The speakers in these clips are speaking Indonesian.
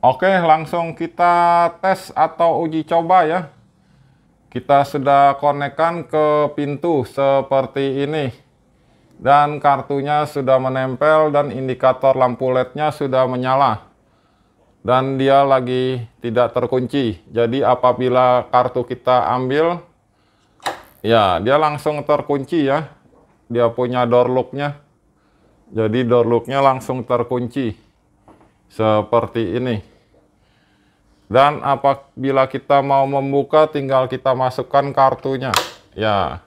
Oke, langsung kita tes atau uji coba ya. Kita sudah konekkan ke pintu seperti ini. Dan kartunya sudah menempel dan indikator lampu LED-nya sudah menyala. Dan dia lagi tidak terkunci. Jadi apabila kartu kita ambil, ya dia langsung terkunci ya. Dia punya door lock-nya. Jadi door lock-nya langsung terkunci seperti ini. Dan apabila kita mau membuka, tinggal kita masukkan kartunya. Ya,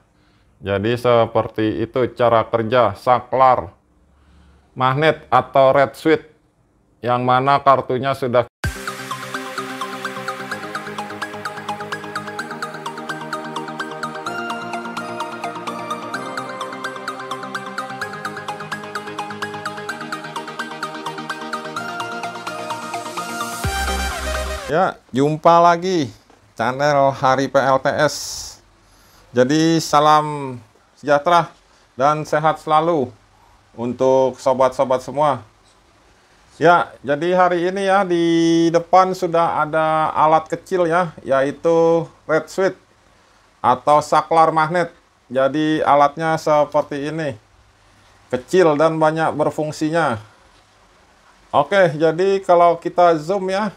jadi seperti itu cara kerja saklar magnet atau red switch yang mana kartunya sudah Ya, jumpa lagi channel Hari PLTS. Jadi salam sejahtera dan sehat selalu untuk sobat-sobat semua. Ya, jadi hari ini ya di depan sudah ada alat kecil ya, yaitu red switch atau saklar magnet. Jadi alatnya seperti ini. Kecil dan banyak berfungsinya. Oke, jadi kalau kita zoom ya,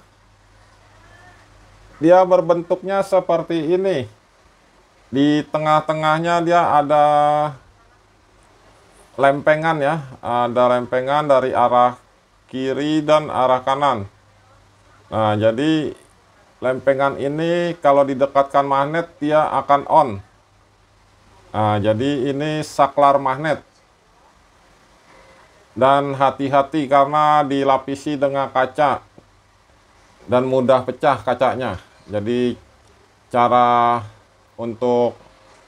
dia berbentuknya seperti ini. Di tengah-tengahnya dia ada lempengan ya, ada lempengan dari arah kiri dan arah kanan. Nah, jadi lempengan ini kalau didekatkan magnet dia akan on. Nah, jadi ini saklar magnet. Dan hati-hati karena dilapisi dengan kaca dan mudah pecah kacanya. Jadi cara untuk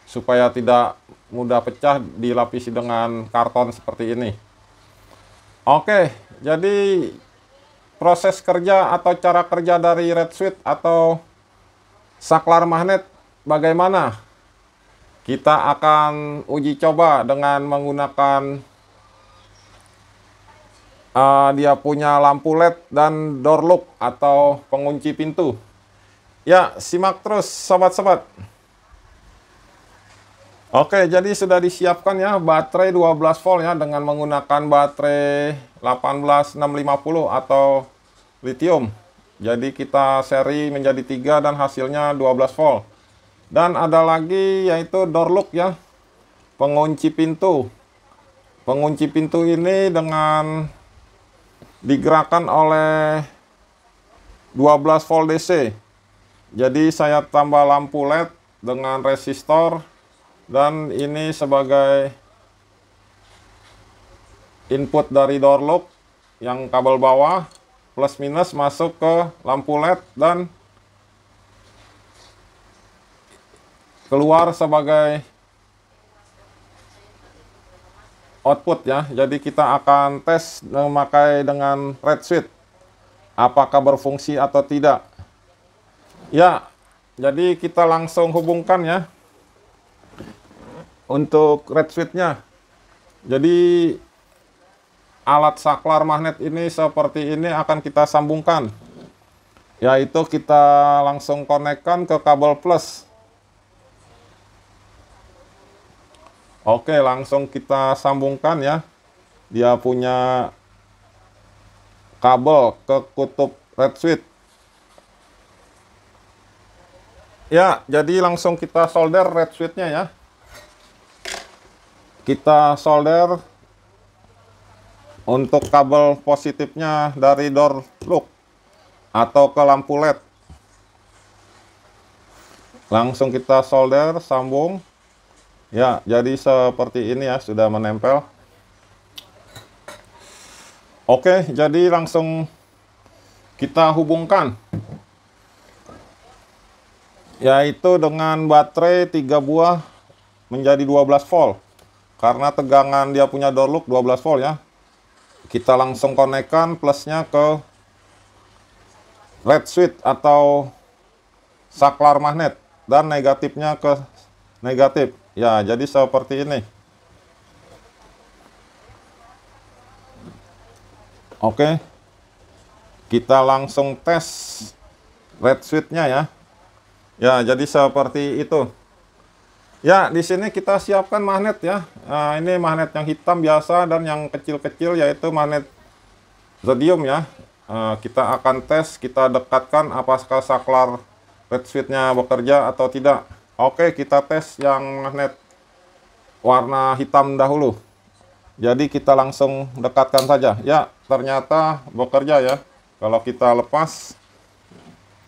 supaya tidak mudah pecah dilapisi dengan karton seperti ini. Oke, jadi proses kerja atau cara kerja dari Red Suite atau saklar magnet bagaimana? Kita akan uji coba dengan menggunakan uh, dia punya lampu LED dan door lock atau pengunci pintu. Ya, simak terus sobat-sobat. Oke, jadi sudah disiapkan ya baterai 12 volt ya dengan menggunakan baterai 18650 atau lithium. Jadi kita seri menjadi tiga dan hasilnya 12 volt. Dan ada lagi yaitu door lock ya. Pengunci pintu. Pengunci pintu ini dengan digerakkan oleh 12 volt DC jadi saya tambah lampu LED dengan resistor dan ini sebagai input dari door lock yang kabel bawah plus minus masuk ke lampu LED dan keluar sebagai output ya. Jadi kita akan tes memakai dengan red switch apakah berfungsi atau tidak. Ya, jadi kita langsung hubungkan ya untuk red switch-nya. Jadi alat saklar magnet ini seperti ini akan kita sambungkan. Yaitu kita langsung konekkan ke kabel plus. Oke, langsung kita sambungkan ya. Dia punya kabel ke kutub red switch. Ya, jadi langsung kita solder red switch-nya ya. Kita solder untuk kabel positifnya dari door look atau ke lampu LED. Langsung kita solder, sambung. Ya, jadi seperti ini ya, sudah menempel. Oke, jadi langsung kita hubungkan. Yaitu dengan baterai 3 buah menjadi 12 volt. Karena tegangan dia punya door lock 12 volt ya. Kita langsung konekkan plusnya ke red switch atau saklar magnet. Dan negatifnya ke negatif Ya, jadi seperti ini. Oke. Kita langsung tes red switchnya ya. Ya, jadi seperti itu. Ya, di sini kita siapkan magnet ya. Nah, ini magnet yang hitam biasa dan yang kecil-kecil yaitu magnet zodium ya. Eh, kita akan tes, kita dekatkan apakah saklar red switch-nya bekerja atau tidak. Oke, kita tes yang magnet warna hitam dahulu. Jadi kita langsung dekatkan saja. Ya, ternyata bekerja ya. Kalau kita lepas,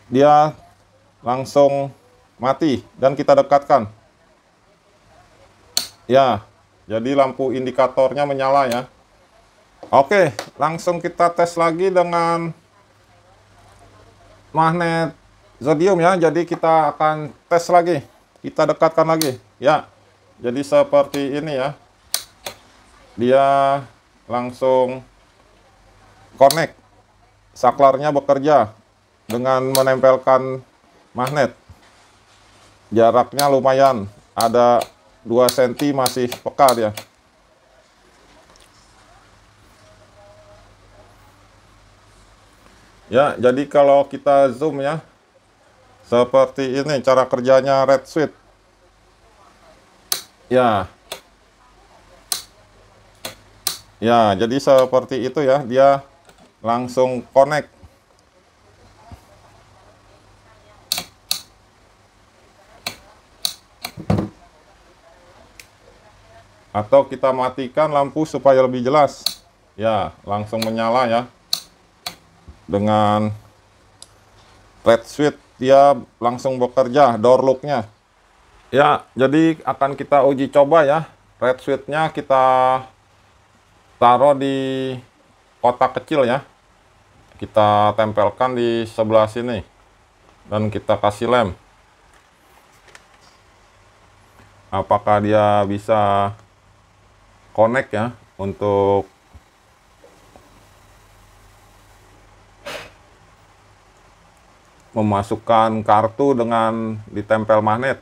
dia langsung mati dan kita dekatkan. Ya, jadi lampu indikatornya menyala ya. Oke, langsung kita tes lagi dengan magnet zodium ya. Jadi kita akan tes lagi kita dekatkan lagi ya jadi seperti ini ya dia langsung connect saklarnya bekerja dengan menempelkan magnet jaraknya lumayan ada 2 cm masih peka ya. ya jadi kalau kita zoom ya seperti ini cara kerjanya red sweet. Ya. Ya, jadi seperti itu ya. Dia langsung connect. Atau kita matikan lampu supaya lebih jelas. Ya, langsung menyala ya. Dengan red switch tiap langsung bekerja door locknya ya jadi akan kita uji coba ya red switchnya kita taruh di kotak kecil ya kita tempelkan di sebelah sini dan kita kasih lem apakah dia bisa connect ya untuk memasukkan kartu dengan ditempel magnet.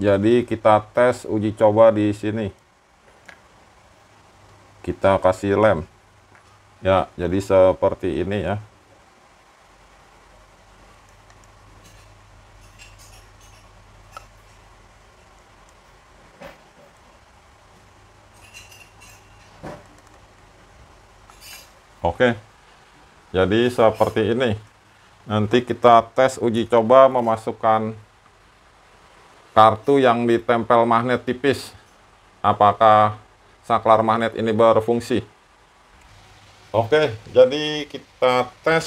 Jadi kita tes uji coba di sini. Kita kasih lem. Ya, jadi seperti ini ya. Oke. Jadi seperti ini. Nanti kita tes uji coba memasukkan kartu yang ditempel magnet tipis. Apakah saklar magnet ini berfungsi? Oke, jadi kita tes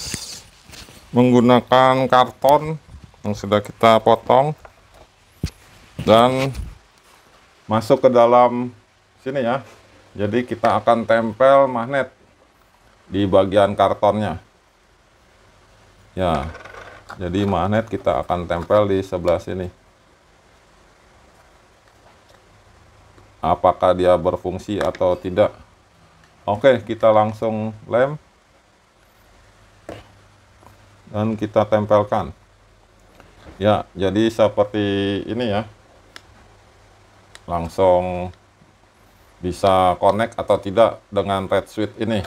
menggunakan karton yang sudah kita potong dan masuk ke dalam sini ya. Jadi kita akan tempel magnet di bagian kartonnya ya jadi magnet kita akan tempel di sebelah sini apakah dia berfungsi atau tidak oke kita langsung lem dan kita tempelkan ya jadi seperti ini ya langsung bisa connect atau tidak dengan red switch ini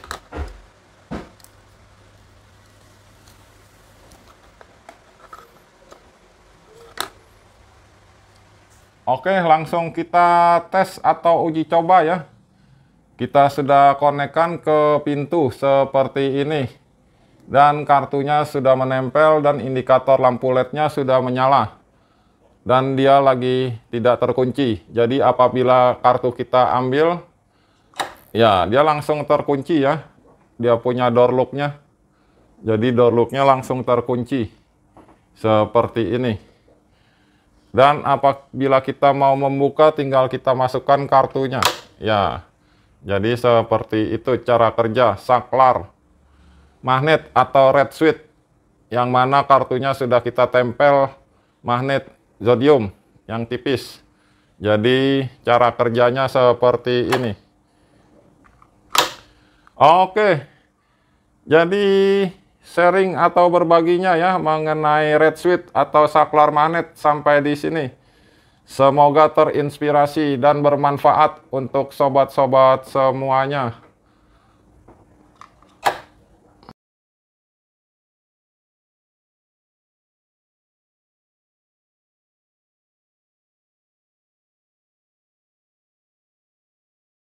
Oke, langsung kita tes atau uji coba ya. Kita sudah konekkan ke pintu seperti ini. Dan kartunya sudah menempel dan indikator lampu LED-nya sudah menyala. Dan dia lagi tidak terkunci. Jadi apabila kartu kita ambil, ya dia langsung terkunci ya. Dia punya door lock-nya. Jadi door lock-nya langsung terkunci. Seperti ini. Dan apabila kita mau membuka, tinggal kita masukkan kartunya. Ya, jadi seperti itu cara kerja saklar magnet atau red switch yang mana kartunya sudah kita tempel magnet zodium yang tipis. Jadi cara kerjanya seperti ini. Oke, jadi sharing atau berbaginya ya mengenai red sweet atau saklar manet sampai di sini. Semoga terinspirasi dan bermanfaat untuk sobat-sobat semuanya.